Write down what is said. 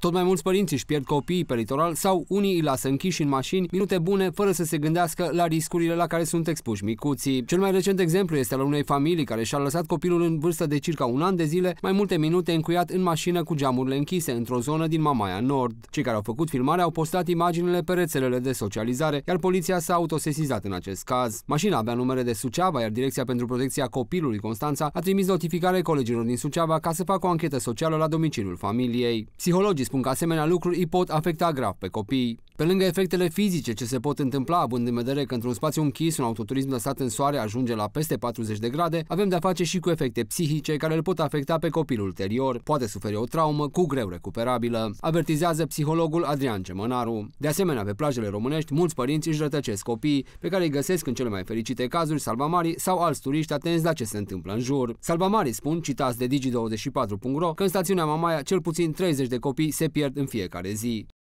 Tot mai mulți părinți își pierd copiii pe litoral sau unii îi lasă închiși în mașini minute bune fără să se gândească la riscurile la care sunt expuși micuții. Cel mai recent exemplu este al unei familii care și-a lăsat copilul în vârstă de circa un an de zile mai multe minute încuiat în mașină cu geamurile închise într-o zonă din Mamaia Nord. Cei care au făcut filmarea au postat imaginele pe rețelele de socializare, iar poliția s-a autosesizat în acest caz. Mașina avea numere de Suceava, iar Direcția pentru Protecția Copilului Constanța a trimis notificare colegilor din Suceava ca să facă o anchetă socială la domiciliul familiei. Psihologii spun că asemenea lucruri îi pot afecta grav pe copii. Pe lângă efectele fizice ce se pot întâmpla, având în vedere că într-un spațiu închis un autoturism lăsat în soare ajunge la peste 40 de grade, avem de-a face și cu efecte psihice care îl pot afecta pe copilul ulterior, poate suferi o traumă cu greu recuperabilă, avertizează psihologul Adrian Gemănaru. De asemenea, pe plajele românești, mulți părinți își rătăcesc copii, pe care îi găsesc în cele mai fericite cazuri salvamarii sau alți turiști atenți la ce se întâmplă în jur. Salvamarii spun, citați de Digi24.ro, că în stațiunea Mamaia cel puțin 30 de copii se pierd în fiecare zi.